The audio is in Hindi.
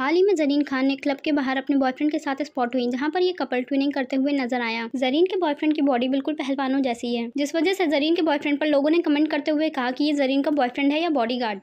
हाल ही में जरीन खान ने क्लब के बाहर अपने बॉयफ्रेंड के साथ स्पॉट हुई जहां पर ये कपल ट्विनिंग करते हुए नजर आया जरीन के बॉयफ्रेंड की बॉडी बिल्कुल पहलवानों जैसी है जिस वजह से जरीन के बॉयफ्रेंड पर लोगों ने कमेंट करते हुए कहा कि ये जरीन का बॉयफ्रेंड है या बॉडीगार्ड